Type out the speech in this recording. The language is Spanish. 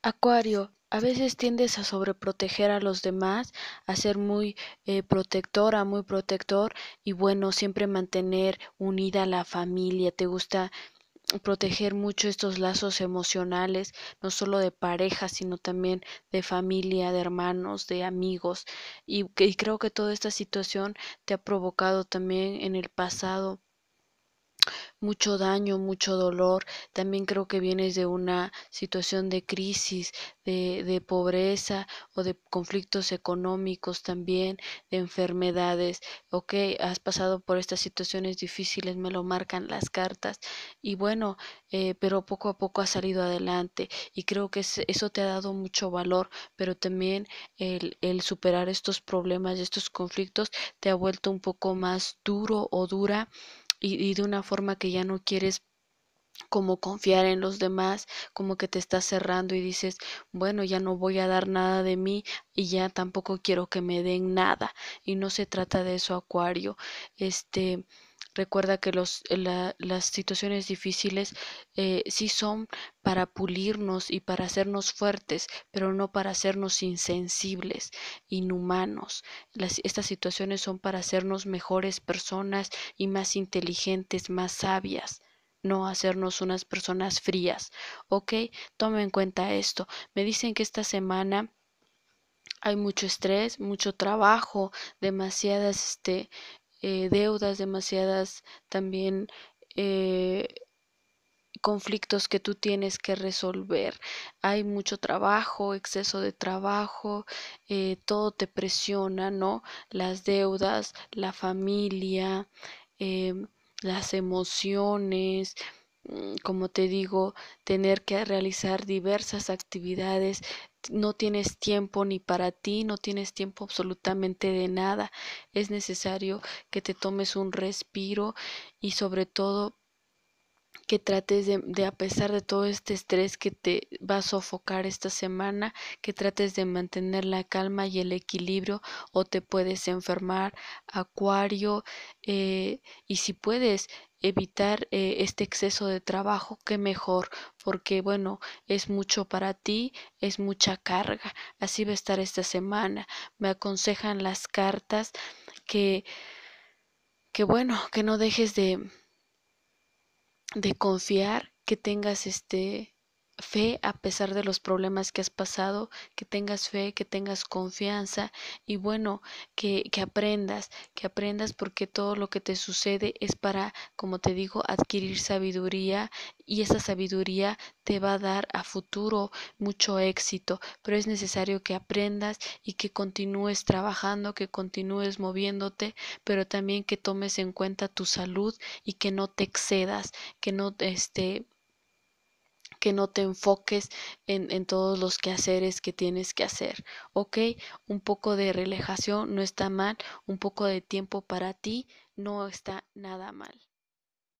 Acuario, a veces tiendes a sobreproteger a los demás, a ser muy eh, protectora, muy protector y bueno, siempre mantener unida la familia, te gusta proteger mucho estos lazos emocionales, no solo de pareja, sino también de familia, de hermanos, de amigos. Y, y creo que toda esta situación te ha provocado también en el pasado mucho daño, mucho dolor. También creo que vienes de una situación de crisis, de, de pobreza o de conflictos económicos también, de enfermedades. Ok, has pasado por estas situaciones difíciles, me lo marcan las cartas. Y bueno, eh, pero poco a poco has salido adelante y creo que eso te ha dado mucho valor, pero también el, el superar estos problemas y estos conflictos te ha vuelto un poco más duro o dura y, de una forma que ya no quieres como confiar en los demás, como que te estás cerrando y dices, bueno, ya no voy a dar nada de mí y ya tampoco quiero que me den nada. Y no se trata de eso, Acuario. Este, Recuerda que eh, las situaciones difíciles eh, sí son para pulirnos y para hacernos fuertes, pero no para hacernos insensibles, inhumanos. estas situaciones son para hacernos mejores personas y más inteligentes, más sabias no hacernos unas personas frías. ¿Ok? Tome en cuenta esto. Me dicen que esta semana hay mucho estrés, mucho trabajo, demasiadas este, eh, deudas, demasiadas también eh, conflictos que tú tienes que resolver. Hay mucho trabajo, exceso de trabajo, eh, todo te presiona, ¿no? Las deudas, la familia, em, las emociones, Mm, como te digo, tener que realizar diversas actividades, no tienes tiempo ni para ti, no tienes tiempo absolutamente de nada. Es necesario que te tomes un respiro y sobre todo que trates de, a pesar de todo este estrés que te va a sofocar esta semana, que trates de mantener la calma y el equilibrio o te puedes enfermar, acuario, eh, y si puedes, evitar eh, este exceso de trabajo, que mejor, porque bueno, es mucho para ti, es mucha carga. Así va a estar esta semana. Me aconsejan las cartas que, que bueno, que no dejes de, de confiar, que tengas este fe a pesar de los problemas que has pasado, que tengas fe, que tengas confianza y bueno, que, aprendas, que aprendas porque todo lo que te sucede es para, como te digo, adquirir sabiduría y esa sabiduría te va a dar a futuro mucho éxito, pero es necesario que aprendas y que continúes trabajando, que continúes moviéndote, pero también que tomes en cuenta tu salud y que no te excedas, que no este que no te enfoques en, en, todos los quehaceres que tienes que hacer, ¿ok? Un poco de relajación no está mal, un poco de tiempo para ti no está nada mal.